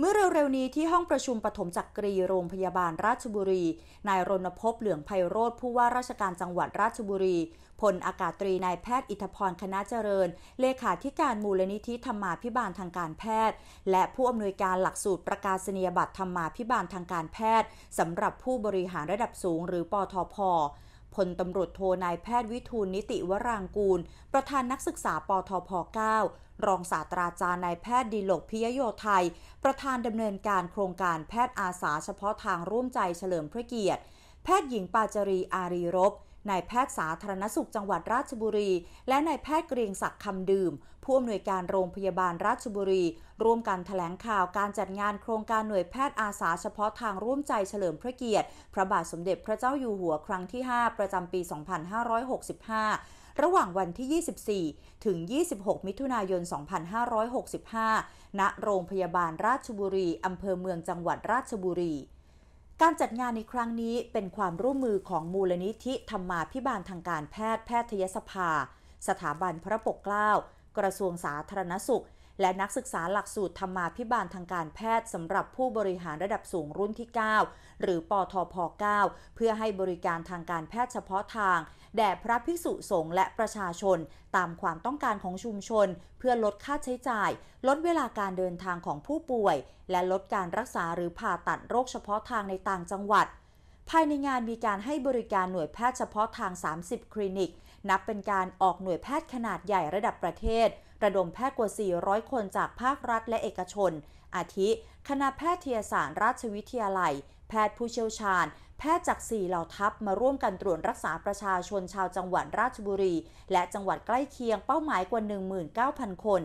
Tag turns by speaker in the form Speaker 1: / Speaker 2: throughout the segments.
Speaker 1: เมื่อเร็ว ๆ นี้ ที่ห้องประชุมปฐมจักรีโรงพยาบาลราชบุรี นายรณพเหลืองไพโรธผู้ว่าราชการจังหวัดราชบุรีพลอากาศตรีนายแพทย์อิทธพรคณะเจริญ เลขาธิการมูลนิธิธรรมาพิบาลทางการแพทย์ และผู้อำนวยการหลักสูตรประกาศนียบัตรธรรมาพิบาลทางการแพทย์สำหรับผู้บริหารระดับสูง หรือปอทอพพลตำรวจโทนายแพทย์วิทูลนิติวรางกูล ประธานนักศึกษาปทพ .9 รองศาสตราจารย์นายแพทย์ดีโลกพิยโยไทย ประธานดำเนินการโครงการแพทย์อาสาเฉพาะทางร่วมใจเฉลิมพระเกียรติ แพทย์หญิงปาจรีอารีรบนายแพทย์สาธารณสุขจังหวัดราชบุรี และนายแพทย์เกรียงศักดิ์คำดื่มผู้อำนวยการโรงพยาบาลราชบุรี ร่วมกันถแถลงข่าวการจัดงานโครงการหน่วยแพทย์อาสาเฉพาะทางร่วมใจเฉลิมพระเกียรติ พระบาทสมเด็จพระเจ้าอยู่หัวครั้งที่ 5 ประจำปี 2565 ระหว่างวันที่ 24 ถึง 26 มิถุนายน 2565 ณ โรงพยาบาลราชบุรีอำเภอเมืองจังหวัดราชบุรีการจัดงานในครั้งนี้เป็นความร่วมมือของมูลนิธิธรรมาพิบาลทางการแพทย์แพทยสภา สถาบันพระปกเกล้ากระทรวงสาธารณสุขและนักศึกษาหลักสูตรธรรมาภิบาลทางการแพทย์ สำหรับผู้บริหารระดับสูงรุ่นที่ 9 หรือปทพ 9 เพื่อให้บริการทางการแพทย์เฉพาะทาง แด่พระภิกษุสงฆ์และประชาชน ตามความต้องการของชุมชน เพื่อลดค่าใช้จ่าย ลดเวลาการเดินทางของผู้ป่วย และลดการรักษาหรือผ่าตัดโรคเฉพาะทางในต่างจังหวัด ภายในงานมีการให้บริการหน่วยแพทย์เฉพาะทาง 30 คลินิกนับเป็นการออกหน่วยแพทย์ขนาดใหญ่ระดับประเทศระดมแพทย์กว่า 400 คนจากภาครัฐและเอกชน อาทิ คณะแพทยศาสตร์ราชวิทยาลัย แพทย์ผู้เชี่ยวชาญ แพทย์จากสี่เหล่าทัพ มาร่วมกันตรวจรักษาประชาชนชาวจังหวัดราชบุรี และจังหวัดใกล้เคียงเป้าหมายกว่า 19,000 คน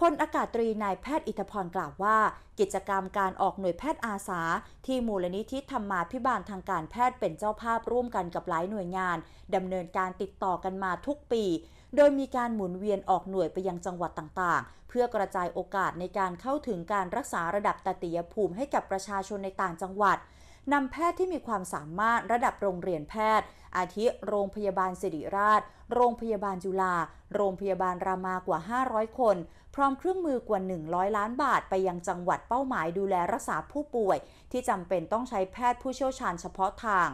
Speaker 1: พลอากาศตรีนายแพทย์อิทธพรกล่าวว่า กิจกรรมการออกหน่วยแพทย์อาสา ที่มูลนิธิธรรมาพิบาลทางการแพทย์เป็นเจ้าภาพร่วมกันกับหลายหน่วยงานดำเนินการติดต่อกันมาทุกปีโดยมีการหมุนเวียนออกหน่วยไปยังจังหวัดต่างๆ เพื่อกระจายโอกาสในการเข้าถึงการรักษาระดับตติยภูมิให้กับประชาชนในต่างจังหวัด นำแพทย์ที่มีความสามารถระดับโรงเรียนแพทย์ อาทิ โรงพยาบาลสิริราช โรงพยาบาลจุฬา โรงพยาบาลรามากว่า 500 คน พร้อมเครื่องมือกว่า 100 ล้านบาทไปยังจังหวัดเป้าหมายดูแลรักษาผู้ป่วย ที่จำเป็นต้องใช้แพทย์ผู้เชี่ยวชาญเฉพาะทาง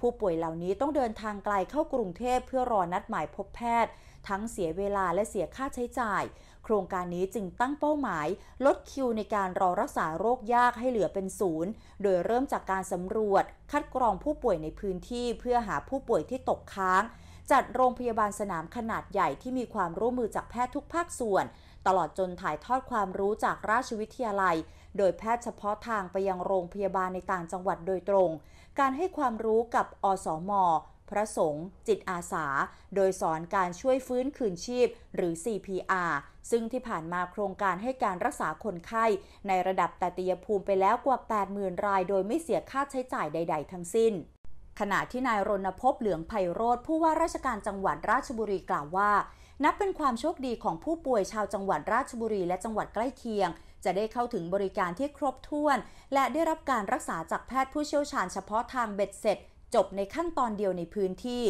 Speaker 1: ผู้ป่วยเหล่านี้ต้องเดินทางไกลเข้ากรุงเทพเพื่อรอนัดหมายพบแพทย์ ทั้งเสียเวลาและเสียค่าใช้จ่ายโครงการนี้จึงตั้งเป้าหมาย ลดคิวในการรอรักษาโรคยากให้เหลือเป็นศูนย์ โดยเริ่มจากการสำรวจ คัดกรองผู้ป่วยในพื้นที่เพื่อหาผู้ป่วยที่ตกค้างจัดโรงพยาบาลสนามขนาดใหญ่ที่มีความร่วมมือจากแพทย์ทุกภาคส่วน ตลอดจนถ่ายทอดความรู้จากราชวิทยาลัย โดยแพทย์เฉพาะทางไปยังโรงพยาบาลในต่างจังหวัดโดยตรง การให้ความรู้กับอสอมอพระสงฆ์ จิตอาสา โดยสอนการช่วยฟื้นคืนชีพหรือ CPR ซึ่งที่ผ่านมาโครงการให้การรักษาคนไข้ ในระดับตติยภูมิไปแล้วกว่า 80,000รายโดยไม่เสียค่าใช้จ่ายใด ๆ ทั้งสิ้นขณะที่นายรณพบเหลืองไพโรธผู้ว่าราชการจังหวัดราชบุรีกล่าวว่า นับเป็นความโชคดีของผู้ป่วยชาวจังหวัดราชบุรีและจังหวัดใกล้เคียง จะได้เข้าถึงบริการที่ครบถ้วน และได้รับการรักษาจากแพทย์ผู้เชี่ยวชาญเฉพาะทางเบ็ดเสร็จ จบในขั้นตอนเดียวในพื้นที่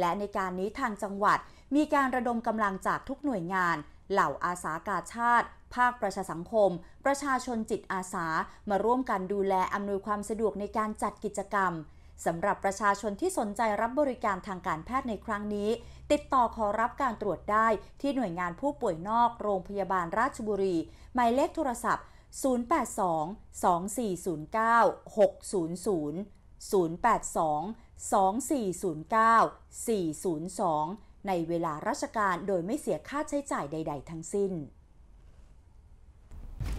Speaker 1: และในการนี้ทางจังหวัดมีการระดมกำลังจากทุกหน่วยงานเหล่าอาสากาชาติภาคประชาสังคม ประชาชนจิตอาสามาร่วมกันดูแลอำนวยความสะดวกในการจัดกิจกรรมสำหรับประชาชนที่สนใจรับบริการทางการแพทย์ในครั้งนี้ ติดต่อขอรับการตรวจได้ที่หน่วยงานผู้ป่วยนอกโรงพยาบาลราชบุรีหมายเลขโทรศัพท์ 082 2409 600 082 2409 402 ในเวลาราชการโดยไม่เสียค่าใช้จ่ายใด ๆ ทั้งสิ้น